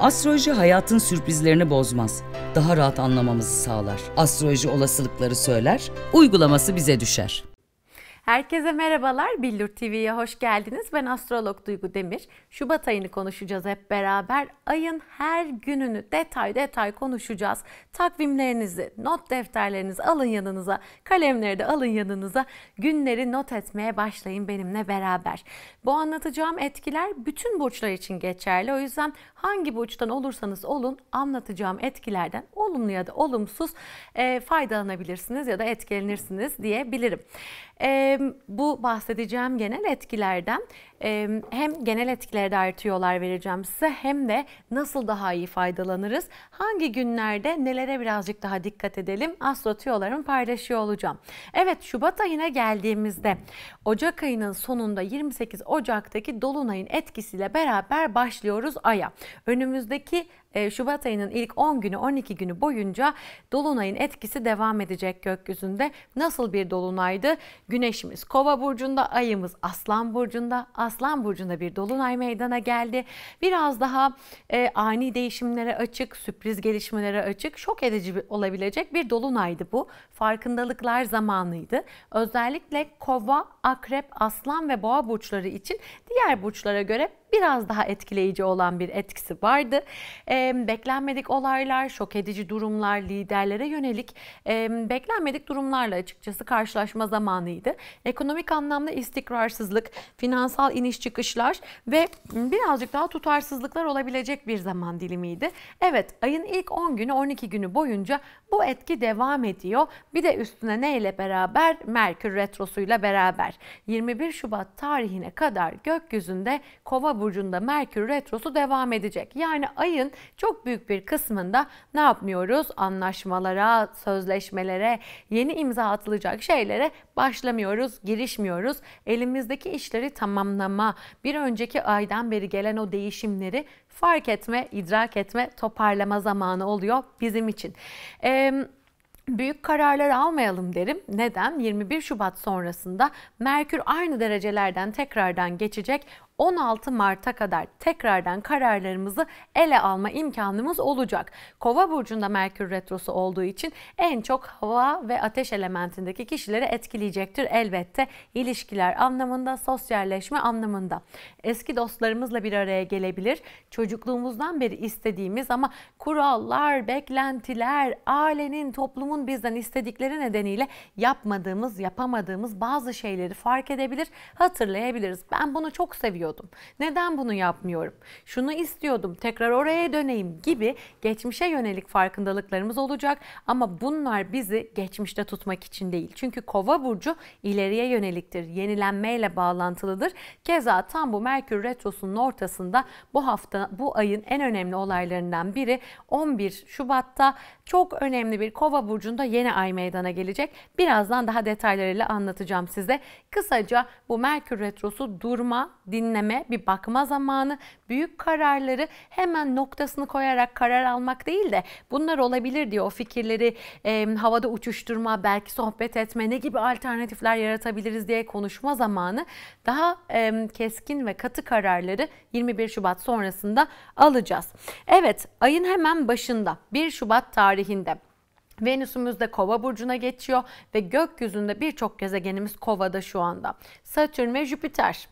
Astroloji hayatın sürprizlerini bozmaz. Daha rahat anlamamızı sağlar. Astroloji olasılıkları söyler, uygulaması bize düşer. Herkese merhabalar. Billur TV'ye hoş geldiniz. Ben astrolog Duygu Demir. Şubat ayını konuşacağız hep beraber. Ayın her gününü detay detay konuşacağız. Takvimlerinizi, not defterlerinizi alın yanınıza, kalemleri de alın yanınıza. Günleri not etmeye başlayın benimle beraber. Bu anlatacağım etkiler bütün burçlar için geçerli. O yüzden hangi burçtan olursanız olun anlatacağım etkilerden olumlu ya da olumsuz e, faydalanabilirsiniz ya da etkilenirsiniz diyebilirim. E, bu bahsedeceğim genel etkilerden hem genel etkileri dair tüyolar vereceğim size hem de nasıl daha iyi faydalanırız, hangi günlerde nelere birazcık daha dikkat edelim astro tüyolarımı paylaşıyor olacağım. Evet Şubat ayına geldiğimizde Ocak ayının sonunda 28 Ocak'taki Dolunay'ın etkisiyle beraber başlıyoruz aya. Önümüzdeki e, Şubat ayının ilk 10 günü 12 günü boyunca dolunayın etkisi devam edecek gökyüzünde. Nasıl bir dolunaydı? Güneşimiz Kova burcunda, ayımız Aslan burcunda, Aslan Burcu'nda bir dolunay meydana geldi. Biraz daha e, ani değişimlere açık, sürpriz gelişmelere açık, şok edici olabilecek bir dolunaydı bu. Farkındalıklar zamanıydı. Özellikle kova, akrep, aslan ve boğa burçları için diğer burçlara göre biraz daha etkileyici olan bir etkisi vardı. E, beklenmedik olaylar, şok edici durumlar, liderlere yönelik e, beklenmedik durumlarla açıkçası karşılaşma zamanıydı. Ekonomik anlamda istikrarsızlık, finansal iniş çıkışlar ve birazcık daha tutarsızlıklar olabilecek bir zaman dilimiydi. Evet ayın ilk 10 günü 12 günü boyunca bu etki devam ediyor. Bir de üstüne neyle beraber? Merkür Retrosu'yla beraber. 21 Şubat tarihine kadar gökyüzünde kova boğa burcunda Merkür retrosu devam edecek. Yani ayın çok büyük bir kısmında ne yapmıyoruz? Anlaşmalara, sözleşmelere, yeni imza atılacak şeylere başlamıyoruz, girişmiyoruz. Elimizdeki işleri tamamlama, bir önceki aydan beri gelen o değişimleri fark etme, idrak etme, toparlama zamanı oluyor bizim için. Ee, büyük kararlar almayalım derim. Neden? 21 Şubat sonrasında Merkür aynı derecelerden tekrardan geçecek. 16 Mart'a kadar tekrardan kararlarımızı ele alma imkanımız olacak. Kova burcunda Merkür retrosu olduğu için en çok hava ve ateş elementindeki kişileri etkileyecektir elbette. İlişkiler anlamında, sosyalleşme anlamında. Eski dostlarımızla bir araya gelebilir. Çocukluğumuzdan beri istediğimiz ama kurallar, beklentiler, ailenin, toplumun bizden istedikleri nedeniyle yapmadığımız, yapamadığımız bazı şeyleri fark edebilir, hatırlayabiliriz. Ben bunu çok seviyorum istiyordum. Neden bunu yapmıyorum? Şunu istiyordum. Tekrar oraya döneyim gibi geçmişe yönelik farkındalıklarımız olacak ama bunlar bizi geçmişte tutmak için değil. Çünkü Kova burcu ileriye yöneliktir. Yenilenmeyle bağlantılıdır. Keza tam bu Merkür retrosunun ortasında bu hafta bu ayın en önemli olaylarından biri 11 Şubat'ta çok önemli bir Kova burcunda yeni ay meydana gelecek. Birazdan daha detaylarıyla anlatacağım size. Kısaca bu Merkür retrosu durma, dinle döneme bir bakma zamanı, büyük kararları hemen noktasını koyarak karar almak değil de bunlar olabilir diye o fikirleri e, havada uçuşturma, belki sohbet etme, ne gibi alternatifler yaratabiliriz diye konuşma zamanı daha e, keskin ve katı kararları 21 Şubat sonrasında alacağız. Evet ayın hemen başında 1 Şubat tarihinde Venüsümüz de Kova burcuna geçiyor ve gökyüzünde birçok gezegenimiz Kova'da şu anda. Satürn ve Jüpiter,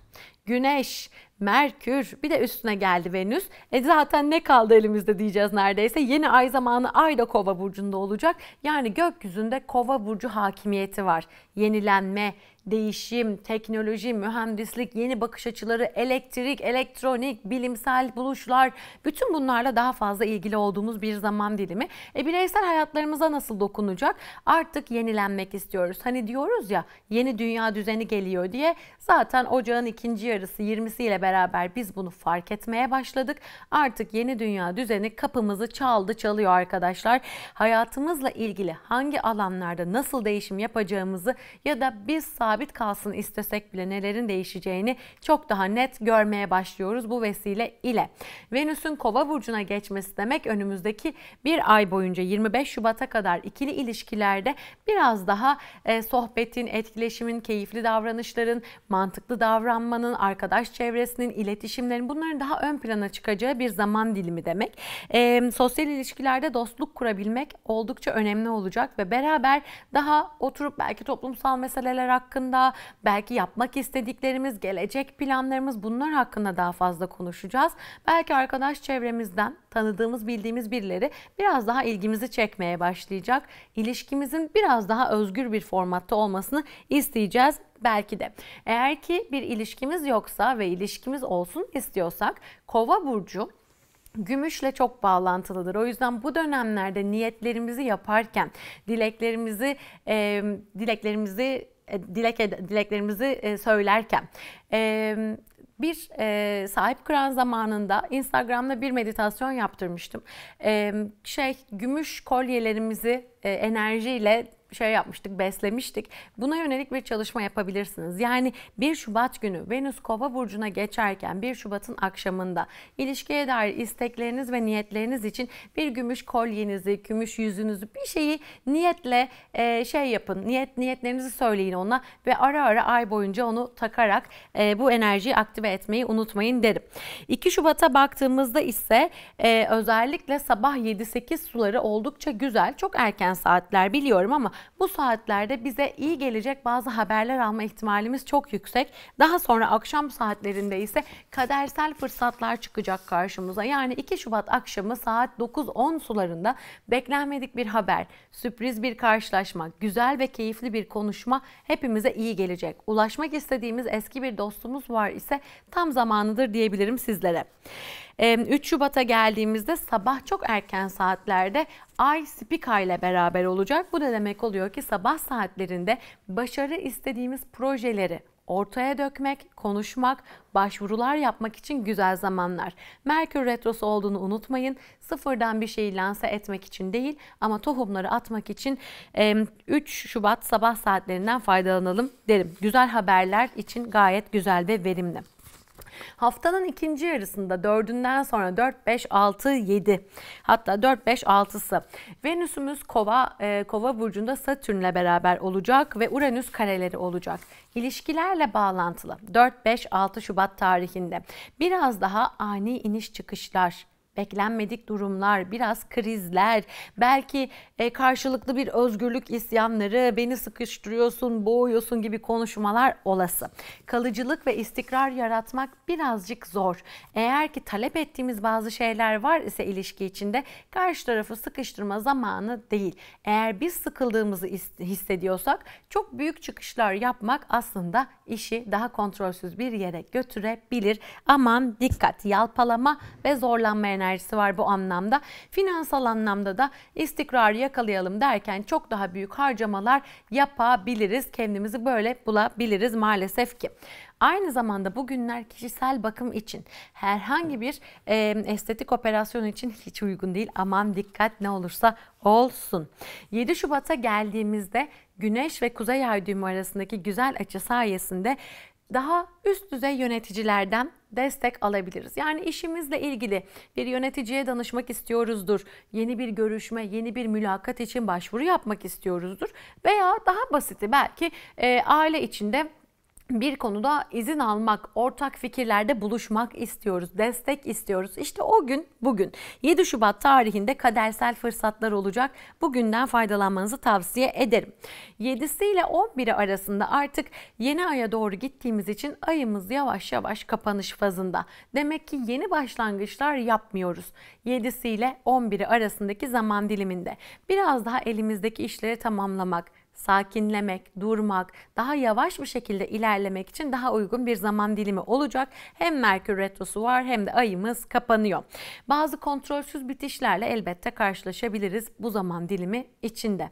Güneş, Merkür bir de üstüne geldi Venüs. E zaten ne kaldı elimizde diyeceğiz neredeyse. Yeni ay zamanı ay da kova burcunda olacak. Yani gökyüzünde kova burcu hakimiyeti var. Yenilenme, değişim, teknoloji, mühendislik, yeni bakış açıları, elektrik, elektronik, bilimsel buluşlar bütün bunlarla daha fazla ilgili olduğumuz bir zaman dilimi. E bireysel hayatlarımıza nasıl dokunacak? Artık yenilenmek istiyoruz. Hani diyoruz ya yeni dünya düzeni geliyor diye zaten ocağın ikinci yarısı 20'si ile beraber biz bunu fark etmeye başladık. Artık yeni dünya düzeni kapımızı çaldı çalıyor arkadaşlar. Hayatımızla ilgili hangi alanlarda nasıl değişim yapacağımızı ya da biz sahip sabit kalsın istesek bile nelerin değişeceğini çok daha net görmeye başlıyoruz bu vesile ile. Venüs'ün kova burcuna geçmesi demek önümüzdeki bir ay boyunca 25 Şubat'a kadar ikili ilişkilerde biraz daha e, sohbetin, etkileşimin, keyifli davranışların, mantıklı davranmanın, arkadaş çevresinin, iletişimlerin bunların daha ön plana çıkacağı bir zaman dilimi demek. E, sosyal ilişkilerde dostluk kurabilmek oldukça önemli olacak ve beraber daha oturup belki toplumsal meseleler hakkında hakkında, belki yapmak istediklerimiz, gelecek planlarımız bunlar hakkında daha fazla konuşacağız. Belki arkadaş çevremizden tanıdığımız, bildiğimiz birileri biraz daha ilgimizi çekmeye başlayacak. İlişkimizin biraz daha özgür bir formatta olmasını isteyeceğiz belki de. Eğer ki bir ilişkimiz yoksa ve ilişkimiz olsun istiyorsak Kova burcu Gümüşle çok bağlantılıdır. O yüzden bu dönemlerde niyetlerimizi yaparken, dileklerimizi, e, dileklerimizi e, dilek dileklerimizi e, söylerken e, bir e, sahip kıran zamanında Instagram'da bir meditasyon yaptırmıştım. E, şey gümüş kolyelerimizi e, enerjiyle şey yapmıştık, beslemiştik. Buna yönelik bir çalışma yapabilirsiniz. Yani 1 Şubat günü Venüs Kova burcuna geçerken 1 Şubat'ın akşamında ilişkiye dair istekleriniz ve niyetleriniz için bir gümüş kolyenizi, gümüş yüzünüzü bir şeyi niyetle e, şey yapın. Niyet niyetlerinizi söyleyin ona ve ara ara ay boyunca onu takarak e, bu enerjiyi aktive etmeyi unutmayın derim. 2 Şubat'a baktığımızda ise e, özellikle sabah 7-8 suları oldukça güzel. Çok erken saatler biliyorum ama bu saatlerde bize iyi gelecek bazı haberler alma ihtimalimiz çok yüksek. Daha sonra akşam saatlerinde ise kadersel fırsatlar çıkacak karşımıza. Yani 2 Şubat akşamı saat 9-10 sularında beklenmedik bir haber, sürpriz bir karşılaşma, güzel ve keyifli bir konuşma hepimize iyi gelecek. Ulaşmak istediğimiz eski bir dostumuz var ise tam zamanıdır diyebilirim sizlere. 3 Şubat'a geldiğimizde sabah çok erken saatlerde Ay Spica ile beraber olacak. Bu da demek oluyor ki sabah saatlerinde başarı istediğimiz projeleri ortaya dökmek, konuşmak, başvurular yapmak için güzel zamanlar. Merkür Retrosu olduğunu unutmayın. Sıfırdan bir şeyi lanse etmek için değil ama tohumları atmak için 3 Şubat sabah saatlerinden faydalanalım derim. Güzel haberler için gayet güzel ve verimli. Haftanın ikinci yarısında dördünden sonra 4, 5, 6, 7 hatta 4, 5, 6'sı. Venüs'ümüz kova, e, kova burcunda Satürn'le beraber olacak ve Uranüs kareleri olacak. İlişkilerle bağlantılı 4, 5, 6 Şubat tarihinde biraz daha ani iniş çıkışlar beklenmedik durumlar, biraz krizler, belki e, karşılıklı bir özgürlük isyanları, beni sıkıştırıyorsun, boğuyorsun gibi konuşmalar olası. Kalıcılık ve istikrar yaratmak birazcık zor. Eğer ki talep ettiğimiz bazı şeyler var ise ilişki içinde karşı tarafı sıkıştırma zamanı değil. Eğer biz sıkıldığımızı hissediyorsak çok büyük çıkışlar yapmak aslında işi daha kontrolsüz bir yere götürebilir. Aman dikkat, yalpalama ve zorlanma enerjisi enerjisi var bu anlamda. Finansal anlamda da istikrarı yakalayalım derken çok daha büyük harcamalar yapabiliriz. Kendimizi böyle bulabiliriz maalesef ki. Aynı zamanda bugünler kişisel bakım için herhangi bir e, estetik operasyon için hiç uygun değil. Aman dikkat ne olursa olsun. 7 Şubat'a geldiğimizde Güneş ve Kuzey Ay düğümü arasındaki güzel açı sayesinde daha üst düzey yöneticilerden destek alabiliriz. Yani işimizle ilgili bir yöneticiye danışmak istiyoruzdur. Yeni bir görüşme, yeni bir mülakat için başvuru yapmak istiyoruzdur. Veya daha basiti belki e, aile içinde bir konuda izin almak, ortak fikirlerde buluşmak istiyoruz, destek istiyoruz. İşte o gün bugün 7 Şubat tarihinde kadersel fırsatlar olacak. Bugünden faydalanmanızı tavsiye ederim. 7'si ile 11'i arasında artık yeni aya doğru gittiğimiz için ayımız yavaş yavaş kapanış fazında. Demek ki yeni başlangıçlar yapmıyoruz. 7'si ile 11'i arasındaki zaman diliminde biraz daha elimizdeki işleri tamamlamak, sakinlemek, durmak, daha yavaş bir şekilde ilerlemek için daha uygun bir zaman dilimi olacak. Hem Merkür Retrosu var hem de ayımız kapanıyor. Bazı kontrolsüz bitişlerle elbette karşılaşabiliriz bu zaman dilimi içinde.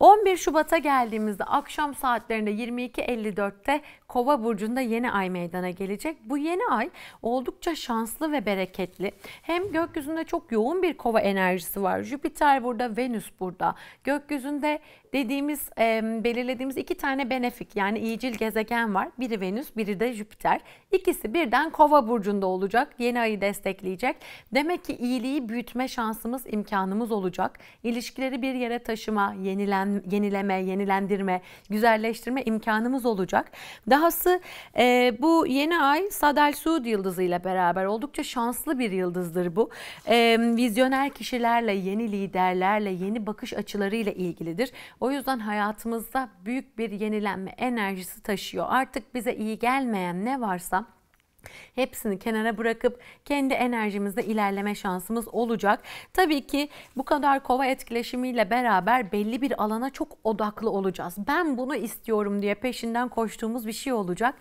11 Şubat'a geldiğimizde akşam saatlerinde 22.54'te Kova burcunda yeni ay meydana gelecek. Bu yeni ay oldukça şanslı ve bereketli. Hem gökyüzünde çok yoğun bir kova enerjisi var. Jüpiter burada, Venüs burada. Gökyüzünde dediğimiz e, belirlediğimiz iki tane benefik yani iyicil gezegen var. Biri Venüs, biri de Jüpiter. İkisi birden Kova burcunda olacak. Yeni ayı destekleyecek. Demek ki iyiliği büyütme şansımız, imkanımız olacak. İlişkileri bir yere taşıma, yenilen, yenileme, yenilendirme, güzelleştirme imkanımız olacak. Dahası e, bu yeni ay Sadel Suud yıldızıyla beraber oldukça şanslı bir yıldızdır bu. E, vizyoner kişilerle, yeni liderlerle, yeni bakış açılarıyla ilgilidir. O yüzden hayatımızda büyük bir yenilenme enerjisi taşıyor. Artık bize iyi gelmeyen ne varsa Hepsini kenara bırakıp kendi enerjimizde ilerleme şansımız olacak. Tabii ki bu kadar kova etkileşimiyle beraber belli bir alana çok odaklı olacağız. Ben bunu istiyorum diye peşinden koştuğumuz bir şey olacak.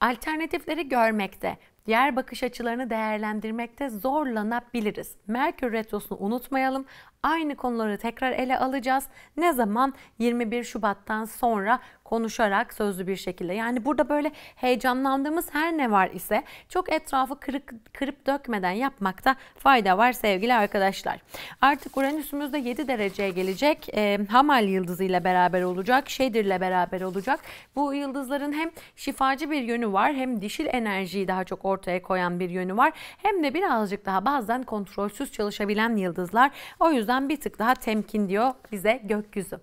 Alternatifleri görmekte, diğer bakış açılarını değerlendirmekte zorlanabiliriz. Merkür Retrosu'nu unutmayalım. Aynı konuları tekrar ele alacağız. Ne zaman? 21 Şubat'tan sonra konuşarak sözlü bir şekilde. Yani burada böyle heyecanlandığımız her ne var ise çok etrafı kırık, kırıp dökmeden yapmakta fayda var sevgili arkadaşlar. Artık Uranüs'ümüz de 7 dereceye gelecek. E, Hamal yıldızı ile beraber olacak. Şedir ile beraber olacak. Bu yıldızların hem şifacı bir yönü var hem dişil enerjiyi daha çok ortaya koyan bir yönü var. Hem de birazcık daha bazen kontrolsüz çalışabilen yıldızlar. O yüzden yüzden bir tık daha temkin diyor bize gökyüzü.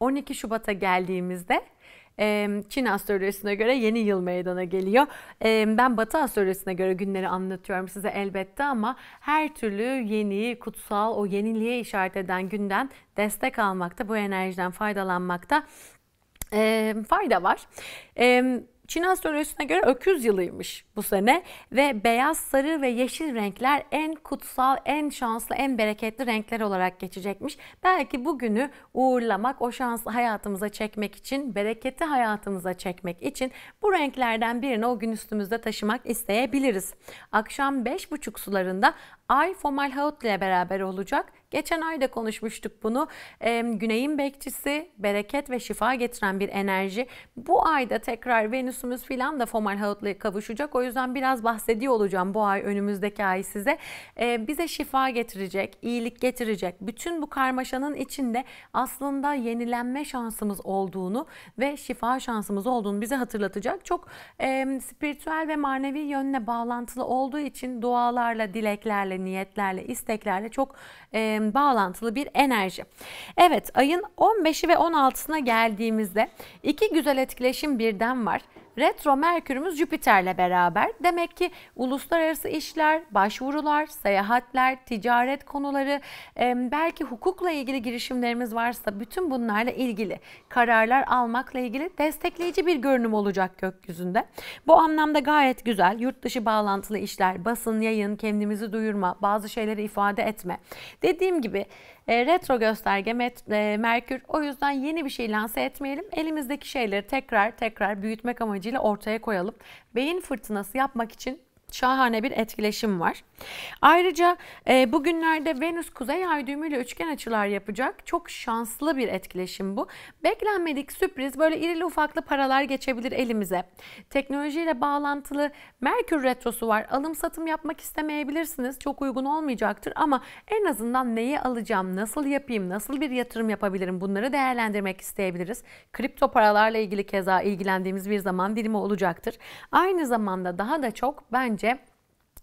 12 Şubat'a geldiğimizde Çin astrolojisine göre yeni yıl meydana geliyor. Ben Batı astrolojisine göre günleri anlatıyorum size elbette ama her türlü yeni, kutsal, o yeniliğe işaret eden günden destek almakta, bu enerjiden faydalanmakta fayda var. Çin astrolojisine göre öküz yılıymış bu sene ve beyaz, sarı ve yeşil renkler en kutsal, en şanslı, en bereketli renkler olarak geçecekmiş. Belki bugünü uğurlamak, o şanslı hayatımıza çekmek için, bereketi hayatımıza çekmek için bu renklerden birini o gün üstümüzde taşımak isteyebiliriz. Akşam 5.30 sularında ay Fomalhaut ile beraber olacak. Geçen ay da konuşmuştuk bunu. E, güneyin bekçisi bereket ve şifa getiren bir enerji. Bu ayda tekrar Venüs'ümüz filan da Fomalhaut'la kavuşacak. O yüzden biraz bahsediyor olacağım bu ay önümüzdeki ay size. E, bize şifa getirecek, iyilik getirecek. Bütün bu karmaşanın içinde aslında yenilenme şansımız olduğunu ve şifa şansımız olduğunu bize hatırlatacak. Çok e, spiritüel ve manevi yönle bağlantılı olduğu için dualarla, dileklerle, isteklerle, niyetlerle, isteklerle çok e, bağlantılı bir enerji. Evet ayın 15'i ve 16'sına geldiğimizde iki güzel etkileşim birden var retro Merkürümüz Jüpiter'le beraber. Demek ki uluslararası işler, başvurular, seyahatler, ticaret konuları, belki hukukla ilgili girişimlerimiz varsa bütün bunlarla ilgili kararlar almakla ilgili destekleyici bir görünüm olacak gökyüzünde. Bu anlamda gayet güzel. Yurt dışı bağlantılı işler, basın, yayın, kendimizi duyurma, bazı şeyleri ifade etme. Dediğim gibi e, retro gösterge met, e, Merkür o yüzden yeni bir şey lanse etmeyelim. Elimizdeki şeyleri tekrar tekrar büyütmek amacıyla ortaya koyalım. Beyin fırtınası yapmak için şahane bir etkileşim var. Ayrıca e, bugünlerde Venüs kuzey ay düğümüyle üçgen açılar yapacak. Çok şanslı bir etkileşim bu. Beklenmedik sürpriz böyle irili ufaklı paralar geçebilir elimize. Teknolojiyle bağlantılı Merkür retrosu var. Alım satım yapmak istemeyebilirsiniz. Çok uygun olmayacaktır ama en azından neyi alacağım, nasıl yapayım, nasıl bir yatırım yapabilirim bunları değerlendirmek isteyebiliriz. Kripto paralarla ilgili keza ilgilendiğimiz bir zaman dilimi olacaktır. Aynı zamanda daha da çok bence önce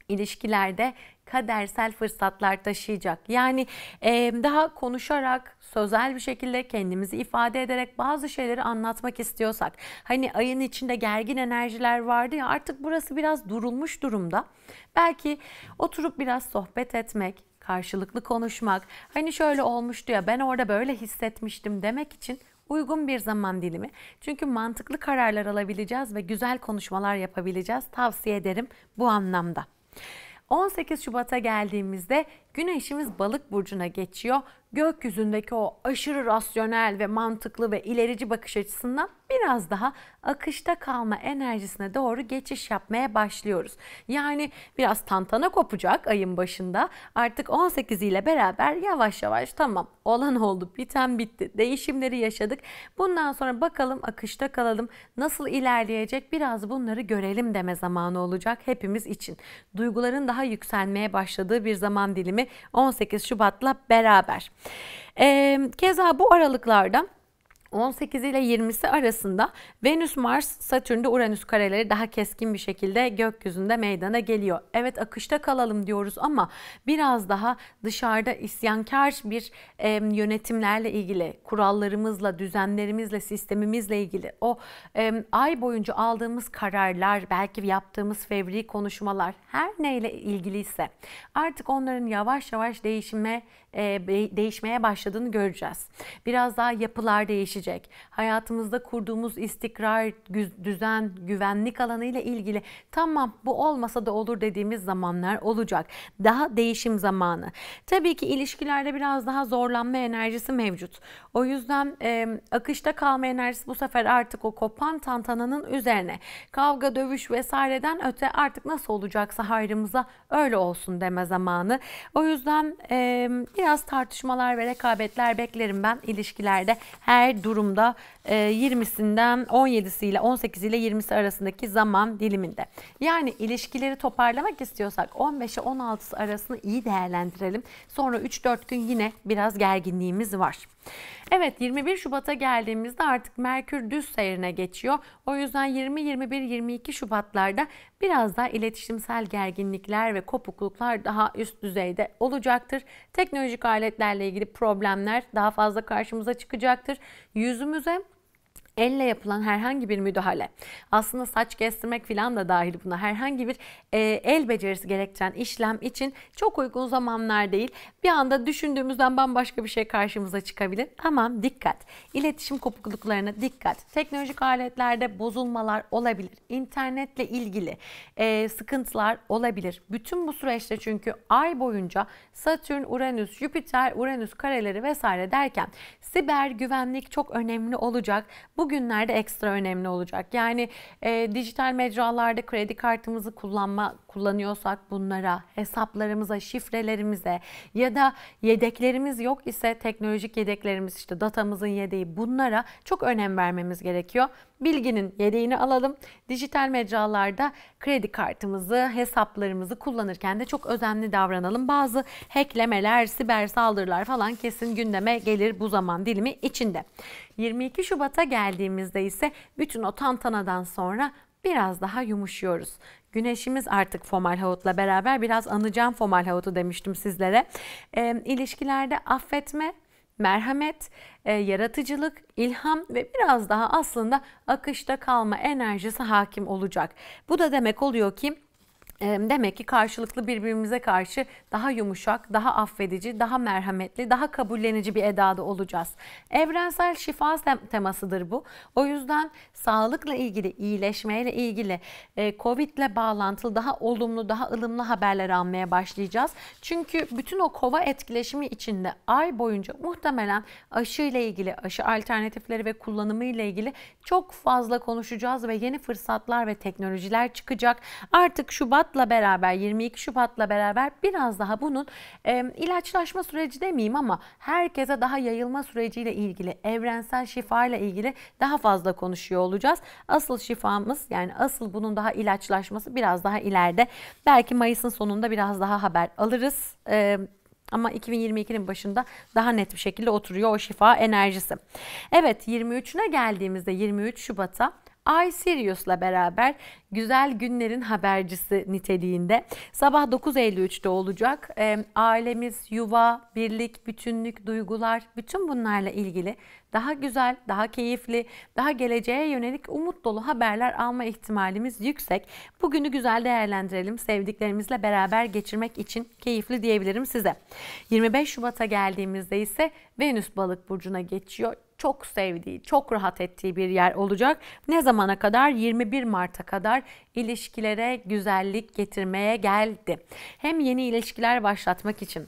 ilişkilerde kadersel fırsatlar taşıyacak. Yani e, daha konuşarak, sözel bir şekilde kendimizi ifade ederek bazı şeyleri anlatmak istiyorsak. Hani ayın içinde gergin enerjiler vardı ya artık burası biraz durulmuş durumda. Belki oturup biraz sohbet etmek, karşılıklı konuşmak. Hani şöyle olmuştu ya ben orada böyle hissetmiştim demek için uygun bir zaman dilimi. Çünkü mantıklı kararlar alabileceğiz ve güzel konuşmalar yapabileceğiz. Tavsiye ederim bu anlamda. 18 Şubat'a geldiğimizde Güneşimiz balık burcuna geçiyor. Gökyüzündeki o aşırı rasyonel ve mantıklı ve ilerici bakış açısından biraz daha akışta kalma enerjisine doğru geçiş yapmaya başlıyoruz. Yani biraz tantana kopacak ayın başında. Artık 18 ile beraber yavaş yavaş tamam olan oldu, biten bitti. Değişimleri yaşadık. Bundan sonra bakalım akışta kalalım. Nasıl ilerleyecek biraz bunları görelim deme zamanı olacak hepimiz için. Duyguların daha yükselmeye başladığı bir zaman dilimi 18 Şubat'la beraber. E, keza bu aralıklarda 18 ile 20'si arasında Venüs, Mars, Satürn'de Uranüs kareleri daha keskin bir şekilde gökyüzünde meydana geliyor. Evet akışta kalalım diyoruz ama biraz daha dışarıda isyankar bir e, yönetimlerle ilgili, kurallarımızla, düzenlerimizle, sistemimizle ilgili o e, ay boyunca aldığımız kararlar, belki yaptığımız fevri konuşmalar her neyle ilgiliyse artık onların yavaş yavaş değişime e, değişmeye başladığını göreceğiz. Biraz daha yapılar değişecek. Hayatımızda kurduğumuz istikrar, düzen, güvenlik alanı ile ilgili tamam bu olmasa da olur dediğimiz zamanlar olacak. Daha değişim zamanı. Tabii ki ilişkilerde biraz daha zorlanma enerjisi mevcut. O yüzden e, akışta kalma enerjisi bu sefer artık o kopan tantananın üzerine. Kavga, dövüş vesaireden öte artık nasıl olacaksa hayrımıza öyle olsun deme zamanı. O yüzden e, beyaz tartışmalar ve rekabetler beklerim ben ilişkilerde her durumda 20'sinden ee, 17'si ile 18 ile 20'si arasındaki zaman diliminde. Yani ilişkileri toparlamak istiyorsak 15'e 16'sı arasını iyi değerlendirelim. Sonra 3-4 gün yine biraz gerginliğimiz var. Evet 21 Şubat'a geldiğimizde artık Merkür düz seyrine geçiyor. O yüzden 20, 21, 22 Şubatlarda biraz daha iletişimsel gerginlikler ve kopukluklar daha üst düzeyde olacaktır. Teknolojik aletlerle ilgili problemler daha fazla karşımıza çıkacaktır. Yüzümüze elle yapılan herhangi bir müdahale aslında saç kestirmek falan da dahil buna herhangi bir e, el becerisi gerektiren işlem için çok uygun zamanlar değil. Bir anda düşündüğümüzden bambaşka bir şey karşımıza çıkabilir. Aman dikkat. İletişim kopukluklarına dikkat. Teknolojik aletlerde bozulmalar olabilir. İnternetle ilgili e, sıkıntılar olabilir. Bütün bu süreçte çünkü ay boyunca Satürn, Uranüs, Jüpiter, Uranüs kareleri vesaire derken siber güvenlik çok önemli olacak. Bu bugünlerde ekstra önemli olacak. Yani e, dijital mecralarda kredi kartımızı kullanma kullanıyorsak bunlara, hesaplarımıza, şifrelerimize ya da yedeklerimiz yok ise teknolojik yedeklerimiz işte datamızın yedeği bunlara çok önem vermemiz gerekiyor. Bilginin yedeğini alalım. Dijital mecralarda kredi kartımızı, hesaplarımızı kullanırken de çok özenli davranalım. Bazı hacklemeler, siber saldırılar falan kesin gündeme gelir bu zaman dilimi içinde. 22 Şubat'a geldiğimizde ise bütün o tantanadan sonra biraz daha yumuşuyoruz. Güneşimiz artık formal Fomalhaut'la beraber biraz anacağım Fomalhaut'u demiştim sizlere. E, ilişkilerde affetme, merhamet, e, yaratıcılık, ilham ve biraz daha aslında akışta kalma enerjisi hakim olacak. Bu da demek oluyor ki Demek ki karşılıklı birbirimize karşı daha yumuşak, daha affedici, daha merhametli, daha kabullenici bir edada olacağız. Evrensel şifa temasıdır bu. O yüzden sağlıkla ilgili, iyileşmeyle ilgili, Covid ile bağlantılı daha olumlu, daha ılımlı haberler almaya başlayacağız. Çünkü bütün o kova etkileşimi içinde ay boyunca muhtemelen aşı ile ilgili, aşı alternatifleri ve kullanımı ile ilgili çok fazla konuşacağız ve yeni fırsatlar ve teknolojiler çıkacak. Artık Şubat Şubat'la beraber 22 Şubat'la beraber biraz daha bunun e, ilaçlaşma süreci demeyeyim ama herkese daha yayılma süreciyle ilgili evrensel şifa ile ilgili daha fazla konuşuyor olacağız. Asıl şifamız yani asıl bunun daha ilaçlaşması biraz daha ileride. Belki Mayıs'ın sonunda biraz daha haber alırız. E, ama 2022'nin başında daha net bir şekilde oturuyor o şifa enerjisi. Evet 23'üne geldiğimizde 23 Şubat'a Ay Sirius'la beraber güzel günlerin habercisi niteliğinde sabah 9.53'te olacak. E, ailemiz, yuva, birlik, bütünlük, duygular bütün bunlarla ilgili daha güzel, daha keyifli, daha geleceğe yönelik umut dolu haberler alma ihtimalimiz yüksek. Bugünü güzel değerlendirelim. Sevdiklerimizle beraber geçirmek için keyifli diyebilirim size. 25 Şubat'a geldiğimizde ise Venüs Balık burcuna geçiyor çok sevdiği, çok rahat ettiği bir yer olacak. Ne zamana kadar? 21 Mart'a kadar ilişkilere güzellik getirmeye geldi. Hem yeni ilişkiler başlatmak için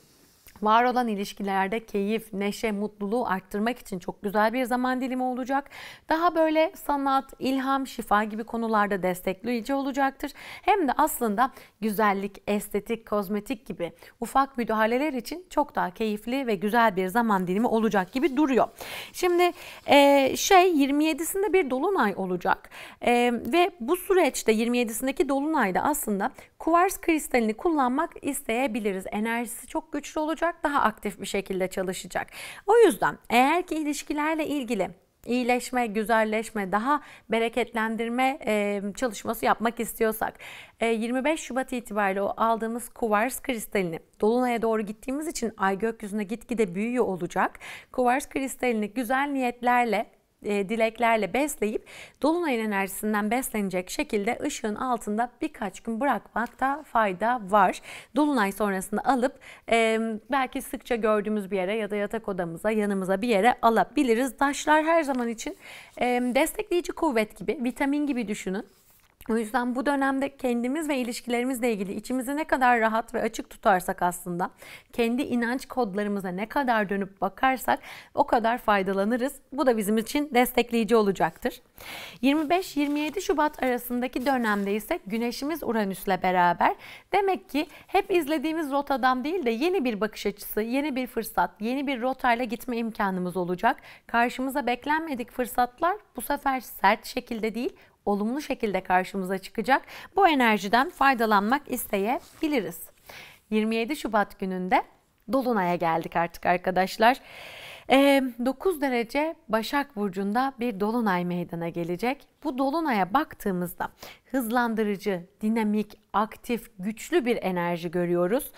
Var olan ilişkilerde keyif, neşe, mutluluğu arttırmak için çok güzel bir zaman dilimi olacak. Daha böyle sanat, ilham, şifa gibi konularda destekleyici olacaktır. Hem de aslında güzellik, estetik, kozmetik gibi ufak müdahaleler için çok daha keyifli ve güzel bir zaman dilimi olacak gibi duruyor. Şimdi e, şey 27'sinde bir dolunay olacak e, ve bu süreçte 27'sindeki dolunayda aslında kuvars kristalini kullanmak isteyebiliriz. Enerjisi çok güçlü olacak çalışacak, daha aktif bir şekilde çalışacak. O yüzden eğer ki ilişkilerle ilgili iyileşme, güzelleşme, daha bereketlendirme e, çalışması yapmak istiyorsak e, 25 Şubat itibariyle o aldığımız kuvars kristalini dolunaya doğru gittiğimiz için ay gökyüzünde gitgide büyüyor olacak. Kuvars kristalini güzel niyetlerle e, dileklerle besleyip dolunayın enerjisinden beslenecek şekilde ışığın altında birkaç gün bırakmakta fayda var. Dolunay sonrasında alıp e, belki sıkça gördüğümüz bir yere ya da yatak odamıza yanımıza bir yere alabiliriz. Taşlar her zaman için e, destekleyici kuvvet gibi vitamin gibi düşünün. O yüzden bu dönemde kendimiz ve ilişkilerimizle ilgili içimizi ne kadar rahat ve açık tutarsak aslında kendi inanç kodlarımıza ne kadar dönüp bakarsak o kadar faydalanırız. Bu da bizim için destekleyici olacaktır. 25-27 Şubat arasındaki dönemde ise güneşimiz Uranüs'le beraber demek ki hep izlediğimiz rotadan değil de yeni bir bakış açısı, yeni bir fırsat, yeni bir rotayla gitme imkanımız olacak. Karşımıza beklenmedik fırsatlar bu sefer sert şekilde değil olumlu şekilde karşımıza çıkacak. Bu enerjiden faydalanmak isteyebiliriz. 27 Şubat gününde Dolunay'a geldik artık arkadaşlar. E, 9 derece Başak Burcu'nda bir Dolunay meydana gelecek. Bu dolunaya baktığımızda hızlandırıcı, dinamik, aktif, güçlü bir enerji görüyoruz.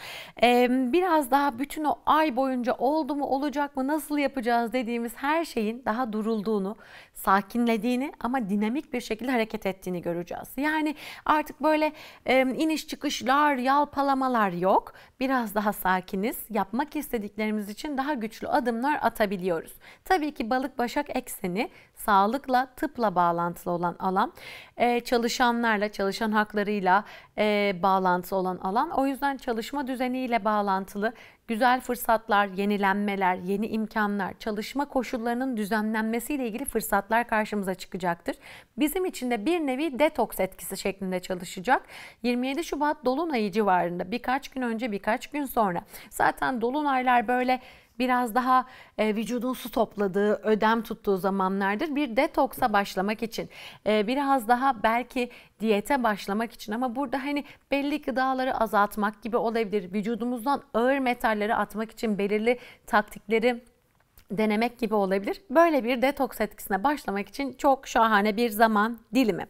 Ee, biraz daha bütün o ay boyunca oldu mu olacak mı nasıl yapacağız dediğimiz her şeyin daha durulduğunu, sakinlediğini ama dinamik bir şekilde hareket ettiğini göreceğiz. Yani artık böyle e, iniş çıkışlar, yalpalamalar yok. Biraz daha sakiniz. Yapmak istediklerimiz için daha güçlü adımlar atabiliyoruz. Tabii ki balık başak ekseni sağlıkla, tıpla bağlantılı olan alan. E, çalışanlarla, çalışan haklarıyla e, bağlantısı olan alan. O yüzden çalışma düzeniyle bağlantılı güzel fırsatlar, yenilenmeler, yeni imkanlar, çalışma koşullarının düzenlenmesiyle ilgili fırsatlar karşımıza çıkacaktır. Bizim için de bir nevi detoks etkisi şeklinde çalışacak. 27 Şubat dolunay civarında birkaç gün önce birkaç gün sonra zaten Dolunaylar böyle biraz daha e, vücudun su topladığı, ödem tuttuğu zamanlardır. Bir detoksa başlamak için, e, biraz daha belki diyete başlamak için ama burada hani belli gıdaları azaltmak gibi olabilir. Vücudumuzdan ağır metalleri atmak için belirli taktikleri denemek gibi olabilir. Böyle bir detoks etkisine başlamak için çok şahane bir zaman dilimi.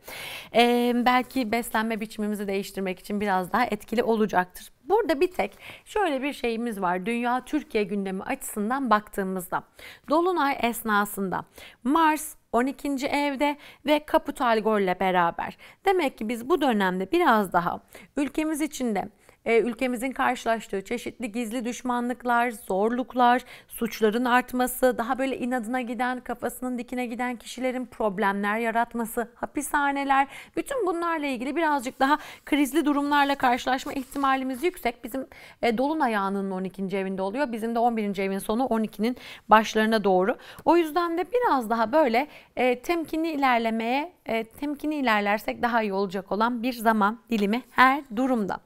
Ee, belki beslenme biçimimizi değiştirmek için biraz daha etkili olacaktır. Burada bir tek şöyle bir şeyimiz var. Dünya Türkiye gündemi açısından baktığımızda dolunay esnasında Mars 12. evde ve Kaput Algor'la beraber. Demek ki biz bu dönemde biraz daha ülkemiz içinde e, ülkemizin karşılaştığı çeşitli gizli düşmanlıklar, zorluklar, suçların artması, daha böyle inadına giden, kafasının dikine giden kişilerin problemler yaratması, hapishaneler, bütün bunlarla ilgili birazcık daha krizli durumlarla karşılaşma ihtimalimiz yüksek. Bizim e, Dolunay anının 12. evinde oluyor. Bizim de 11. evin sonu 12'nin başlarına doğru. O yüzden de biraz daha böyle e, temkinli ilerlemeye, e, temkinli ilerlersek daha iyi olacak olan bir zaman dilimi her durumda.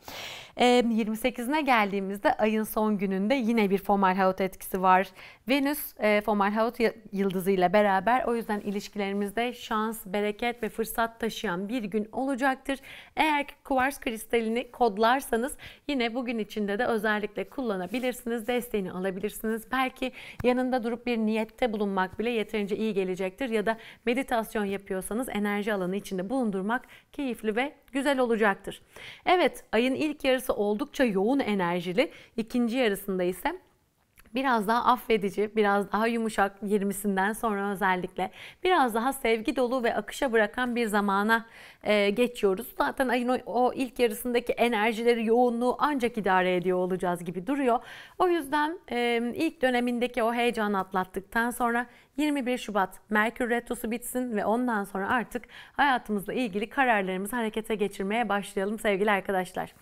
28'ine geldiğimizde ayın son gününde yine bir formal Fomalhaut etkisi var. Venüs e, formal Fomalhaut yıldızı ile beraber o yüzden ilişkilerimizde şans, bereket ve fırsat taşıyan bir gün olacaktır. Eğer ki kuvars kristalini kodlarsanız yine bugün içinde de özellikle kullanabilirsiniz. Desteğini alabilirsiniz. Belki yanında durup bir niyette bulunmak bile yeterince iyi gelecektir ya da meditasyon yapıyorsanız enerji alanı içinde bulundurmak keyifli ve güzel olacaktır. Evet ayın ilk yarısı oldukça yoğun enerjili. ikinci yarısında ise biraz daha affedici, biraz daha yumuşak 20'sinden sonra özellikle biraz daha sevgi dolu ve akışa bırakan bir zamana e, geçiyoruz. Zaten ayın o, o ilk yarısındaki enerjileri, yoğunluğu ancak idare ediyor olacağız gibi duruyor. O yüzden e, ilk dönemindeki o heyecanı atlattıktan sonra 21 Şubat Merkür Retrosu bitsin ve ondan sonra artık hayatımızla ilgili kararlarımızı harekete geçirmeye başlayalım sevgili arkadaşlar.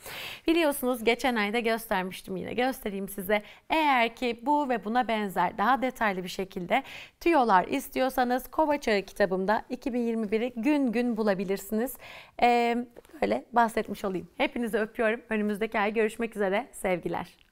Biliyorsunuz geçen ayda göstermiştim yine göstereyim size. Eğer ki bu ve buna benzer daha detaylı bir şekilde tüyolar istiyorsanız Kova Çağı kitabımda 2021'i gün gün bulabilirsiniz. Ee, böyle bahsetmiş olayım. Hepinizi öpüyorum. Önümüzdeki ay görüşmek üzere. Sevgiler.